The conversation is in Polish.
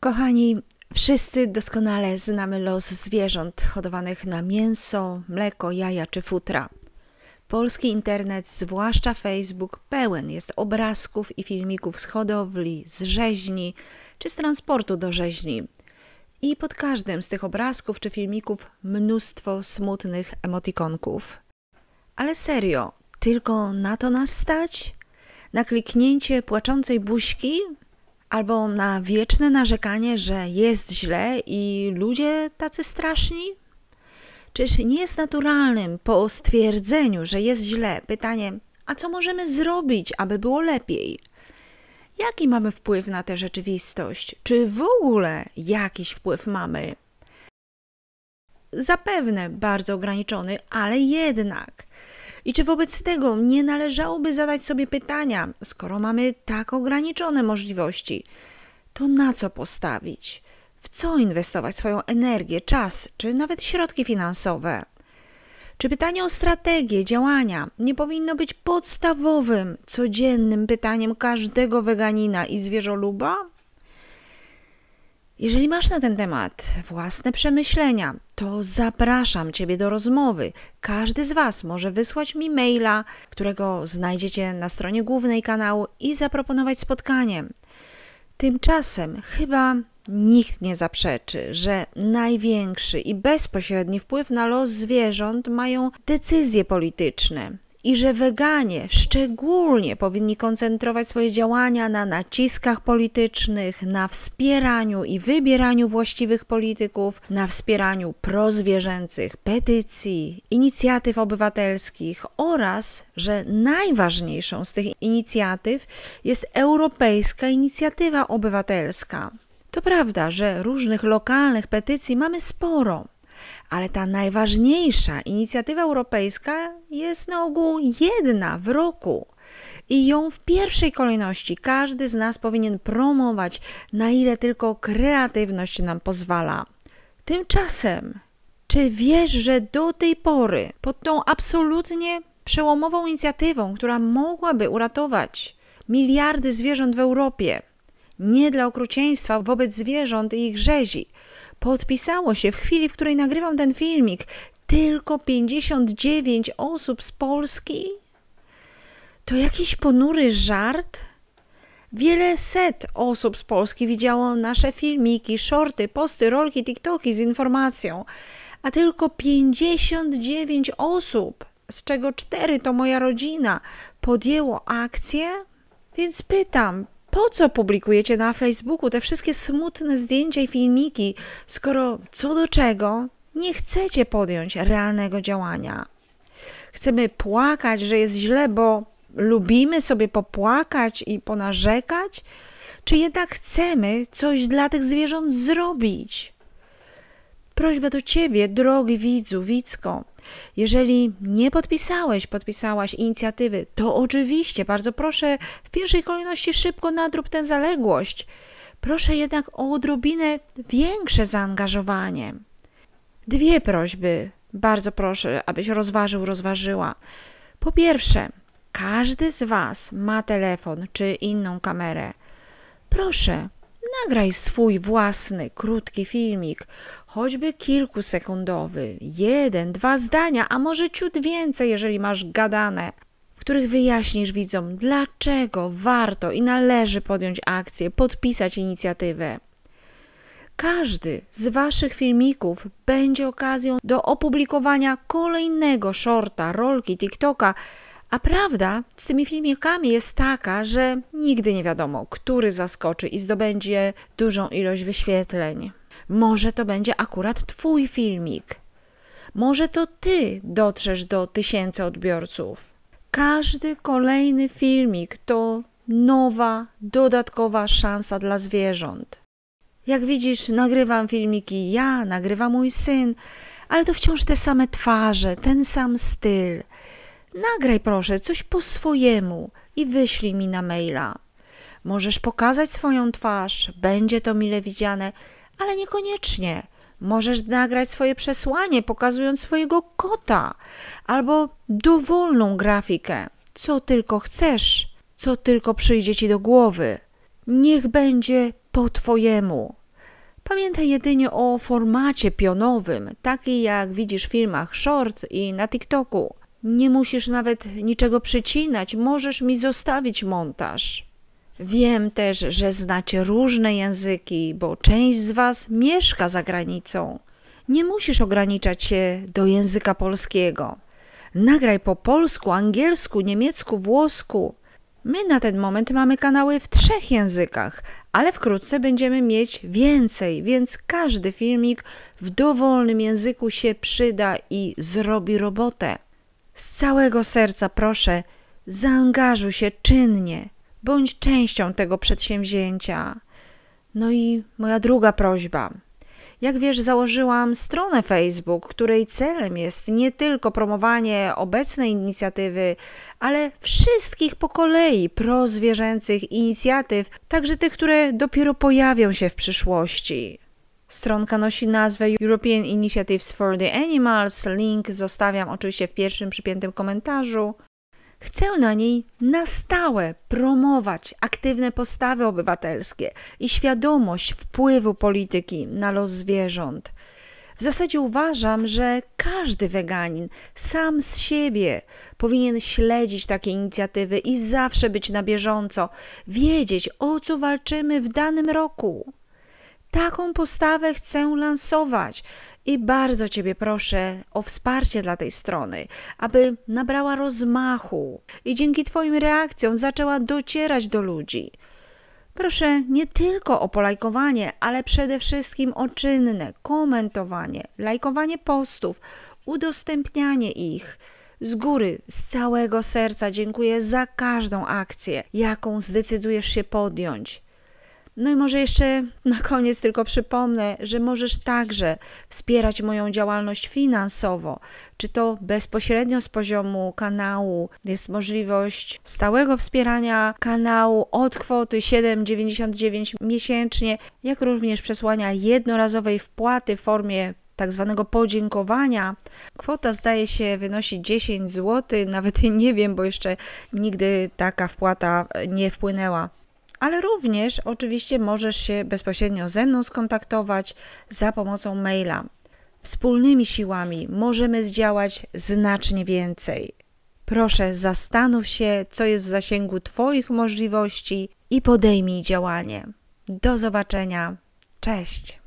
Kochani, wszyscy doskonale znamy los zwierząt hodowanych na mięso, mleko, jaja czy futra. Polski internet, zwłaszcza Facebook, pełen jest obrazków i filmików z hodowli, z rzeźni czy z transportu do rzeźni. I pod każdym z tych obrazków czy filmików mnóstwo smutnych emotikonków. Ale serio, tylko na to nas stać? Na kliknięcie płaczącej buźki albo na wieczne narzekanie, że jest źle i ludzie tacy straszni? Czyż nie jest naturalnym po stwierdzeniu, że jest źle, pytanie, a co możemy zrobić, aby było lepiej? Jaki mamy wpływ na tę rzeczywistość? Czy w ogóle jakiś wpływ mamy? Zapewne bardzo ograniczony, ale jednak. I czy wobec tego nie należałoby zadać sobie pytania, skoro mamy tak ograniczone możliwości, to na co postawić? W co inwestować swoją energię, czas czy nawet środki finansowe? Czy pytanie o strategię działania nie powinno być podstawowym, codziennym pytaniem każdego weganina i zwierzoluba? Jeżeli masz na ten temat własne przemyślenia, to zapraszam Ciebie do rozmowy. Każdy z Was może wysłać mi maila, którego znajdziecie na stronie głównej kanału i zaproponować spotkanie. Tymczasem chyba nikt nie zaprzeczy, że największy i bezpośredni wpływ na los zwierząt mają decyzje polityczne, i że weganie szczególnie powinni koncentrować swoje działania na naciskach politycznych, na wspieraniu i wybieraniu właściwych polityków, na wspieraniu prozwierzęcych petycji, inicjatyw obywatelskich oraz, że najważniejszą z tych inicjatyw jest Europejska Inicjatywa Obywatelska. To prawda, że różnych lokalnych petycji mamy sporo, ale ta najważniejsza inicjatywa europejska jest na ogół jedna w roku. I ją w pierwszej kolejności każdy z nas powinien promować, na ile tylko kreatywność nam pozwala. Tymczasem, czy wiesz, że do tej pory pod tą absolutnie przełomową inicjatywą, która mogłaby uratować miliardy zwierząt w Europie, nie dla okrucieństwa wobec zwierząt i ich rzezi. Podpisało się w chwili, w której nagrywam ten filmik, tylko 59 osób z Polski? To jakiś ponury żart? Wiele set osób z Polski widziało nasze filmiki, shorty, posty, rolki, TikToki z informacją, a tylko 59 osób, z czego 4 to moja rodzina, podjęło akcję? Więc pytam, po co publikujecie na Facebooku te wszystkie smutne zdjęcia i filmiki, skoro co do czego nie chcecie podjąć realnego działania? Chcemy płakać, że jest źle, bo lubimy sobie popłakać i ponarzekać? Czy jednak chcemy coś dla tych zwierząt zrobić? Prośba do Ciebie, drogi widzu, widzko, jeżeli nie podpisałeś, podpisałaś inicjatywy, to oczywiście bardzo proszę w pierwszej kolejności szybko nadrób tę zaległość. Proszę jednak o odrobinę większe zaangażowanie. Dwie prośby. Bardzo proszę, abyś rozważył, rozważyła. Po pierwsze, każdy z Was ma telefon czy inną kamerę. Proszę, nagraj swój własny, krótki filmik, choćby kilkusekundowy, jeden, dwa zdania, a może ciut więcej, jeżeli masz gadane, w których wyjaśnisz widzom, dlaczego warto i należy podjąć akcję, podpisać inicjatywę. Każdy z Waszych filmików będzie okazją do opublikowania kolejnego shorta, rolki, TikToka, a prawda z tymi filmikami jest taka, że nigdy nie wiadomo, który zaskoczy i zdobędzie dużą ilość wyświetleń. Może to będzie akurat Twój filmik. Może to Ty dotrzesz do tysięcy odbiorców. Każdy kolejny filmik to nowa, dodatkowa szansa dla zwierząt. Jak widzisz, nagrywam filmiki ja, nagrywa mój syn, ale to wciąż te same twarze, ten sam styl. Nagraj proszę coś po swojemu i wyślij mi na maila. Możesz pokazać swoją twarz, będzie to mile widziane, ale niekoniecznie. Możesz nagrać swoje przesłanie, pokazując swojego kota albo dowolną grafikę, co tylko chcesz, co tylko przyjdzie ci do głowy. Niech będzie po Twojemu. Pamiętaj jedynie o formacie pionowym, taki jak widzisz w filmach short i na TikToku. Nie musisz nawet niczego przycinać, możesz mi zostawić montaż. Wiem też, że znacie różne języki, bo część z Was mieszka za granicą. Nie musisz ograniczać się do języka polskiego. Nagraj po polsku, angielsku, niemiecku, włosku. My na ten moment mamy kanały w trzech językach, ale wkrótce będziemy mieć więcej, więc każdy filmik w dowolnym języku się przyda i zrobi robotę. Z całego serca proszę, zaangażuj się czynnie, bądź częścią tego przedsięwzięcia. No i moja druga prośba. Jak wiesz, założyłam stronę Facebook, której celem jest nie tylko promowanie obecnej inicjatywy, ale wszystkich po kolei prozwierzęcych inicjatyw, także tych, które dopiero pojawią się w przyszłości. Stronka nosi nazwę European Initiatives for the Animals. Link zostawiam oczywiście w pierwszym przypiętym komentarzu. Chcę na niej na stałe promować aktywne postawy obywatelskie i świadomość wpływu polityki na los zwierząt. W zasadzie uważam, że każdy weganin sam z siebie powinien śledzić takie inicjatywy i zawsze być na bieżąco, wiedzieć o co walczymy w danym roku. Taką postawę chcę lansować i bardzo Ciebie proszę o wsparcie dla tej strony, aby nabrała rozmachu i dzięki Twoim reakcjom zaczęła docierać do ludzi. Proszę nie tylko o polajkowanie, ale przede wszystkim o czynne komentowanie, lajkowanie postów, udostępnianie ich. Z góry, z całego serca dziękuję za każdą akcję, jaką zdecydujesz się podjąć. No i może jeszcze na koniec tylko przypomnę, że możesz także wspierać moją działalność finansowo, czy to bezpośrednio z poziomu kanału. Jest możliwość stałego wspierania kanału od kwoty 7,99 miesięcznie, jak również przesłania jednorazowej wpłaty w formie tak zwanego podziękowania. Kwota zdaje się wynosi 10 zł, nawet nie wiem, bo jeszcze nigdy taka wpłata nie wpłynęła ale również oczywiście możesz się bezpośrednio ze mną skontaktować za pomocą maila. Wspólnymi siłami możemy zdziałać znacznie więcej. Proszę, zastanów się, co jest w zasięgu Twoich możliwości i podejmij działanie. Do zobaczenia. Cześć.